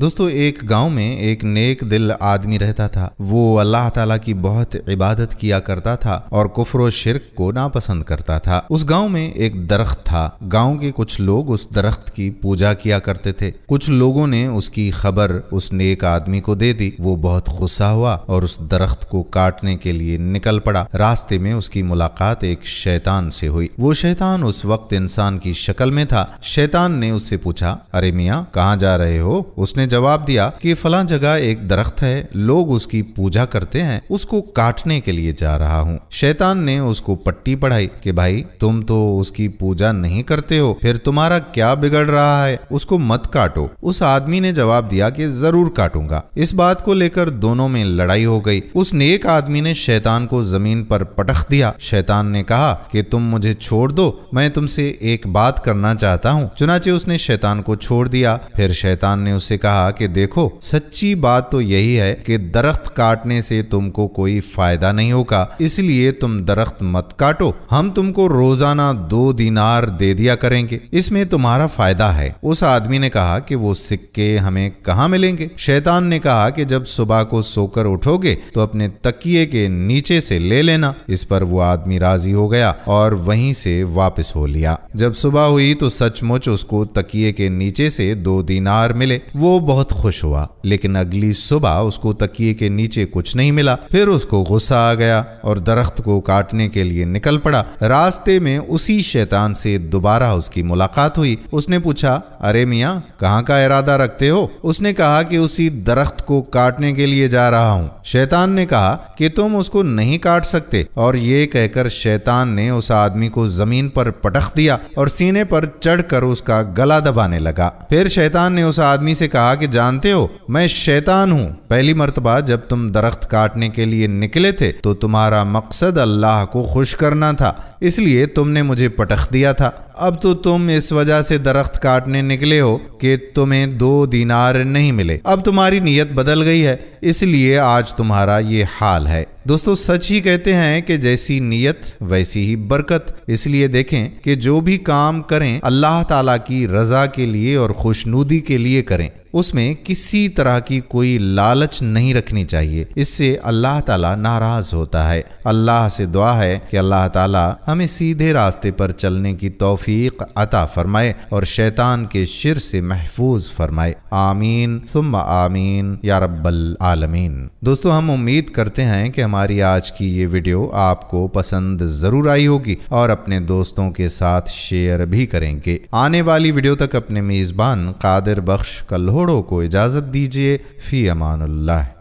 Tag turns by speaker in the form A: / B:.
A: दोस्तों एक गांव में एक नेक दिल आदमी रहता था वो अल्लाह ताला की बहुत इबादत किया करता था और कुफर शिरक को नापसंद करता था उस गांव में एक दरख्त था गांव के कुछ लोग उस दरख्त की पूजा किया करते थे कुछ लोगों ने उसकी खबर उस नेक आदमी को दे दी वो बहुत गुस्सा हुआ और उस दरख्त को काटने के लिए निकल पड़ा रास्ते में उसकी मुलाकात एक शैतान से हुई वो शैतान उस वक्त इंसान की शक्ल में था शैतान ने उससे पूछा अरे मियाँ कहाँ जा रहे हो उसने जवाब दिया कि फला जगह एक दरख्त है लोग उसकी पूजा करते हैं उसको काटने के लिए जा रहा हूँ शैतान ने उसको पट्टी पढ़ाई कि भाई तुम तो उसकी पूजा नहीं करते हो फिर तुम्हारा क्या बिगड़ रहा है उसको मत काटो उस आदमी ने जवाब दिया कि जरूर काटूंगा इस बात को लेकर दोनों में लड़ाई हो गई उस नेक आदमी ने शैतान को जमीन पर पटख दिया शैतान ने कहा कि तुम मुझे छोड़ दो मैं तुमसे एक बात करना चाहता हूँ चुनाचे उसने शैतान को छोड़ दिया फिर शैतान ने उससे कहा कहा कि देखो सच्ची बात तो यही है कि दरख्त काटने से तुमको कोई फायदा नहीं होगा इसलिए तुम दरख्त मत काटो हम तुमको रोजाना दो दिनार दे दिया करेंगे इसमें तुम्हारा फायदा है उस आदमी ने कहा कि वो सिक्के हमें कहाँ मिलेंगे शैतान ने कहा कि जब सुबह को सोकर उठोगे तो अपने तकिए के नीचे से ले लेना इस पर वो आदमी राजी हो गया और वहीं से वापस हो लिया जब सुबह हुई तो सचमुच उसको तकिए के नीचे से दो दिनार मिले वो बहुत खुश हुआ लेकिन अगली सुबह उसको तकिए के नीचे कुछ नहीं मिला फिर उसको गुस्सा आ गया और दरख्त को काटने के लिए निकल पड़ा रास्ते में उसी शैतान से दोबारा उसकी मुलाकात हुई उसने पूछा अरे मियाँ कहाँ का इरादा रखते हो उसने कहा कि उसी दरख्त को काटने के लिए जा रहा हूँ शैतान ने कहा कि तुम उसको नहीं काट सकते और ये कहकर शैतान ने उस आदमी को जमीन पर पटख दिया और सीने पर चढ़कर उसका गला दबाने लगा फिर शैतान ने उस आदमी से कहा कि जानते हो मैं शैतान हूँ पहली मरतबा जब तुम दरख्त काटने के लिए निकले थे तो तुम्हारा मकसद अल्लाह को खुश करना था इसलिए तुमने मुझे पटख दिया था अब तो तुम इस वजह से दरख्त काटने निकले हो कि तुम्हें दो दीनार नहीं मिले अब तुम्हारी नीयत बदल गई है इसलिए आज तुम्हारा ये हाल है दोस्तों सच ही कहते हैं कि जैसी नीयत वैसी ही बरकत इसलिए देखें कि जो भी काम करें अल्लाह ताला की रजा के लिए और खुशनुदी के लिए करें उसमें किसी तरह की कोई लालच नहीं रखनी चाहिए इससे अल्लाह ताला नाराज होता है अल्लाह से दुआ है कि अल्लाह ताला हमें सीधे रास्ते पर चलने की तौफीक अता फरमाए और शैतान के शिर से महफूज फरमाए आमीन सुम आमीन या रब्बल आलमीन दोस्तों हम उम्मीद करते हैं कि हमारी आज की ये वीडियो आपको पसंद जरूर आई होगी और अपने दोस्तों के साथ शेयर भी करेंगे आने वाली वीडियो तक अपने मेजबान कादिर बख्श कल्होड़ो को इजाजत दीजिए फी अमान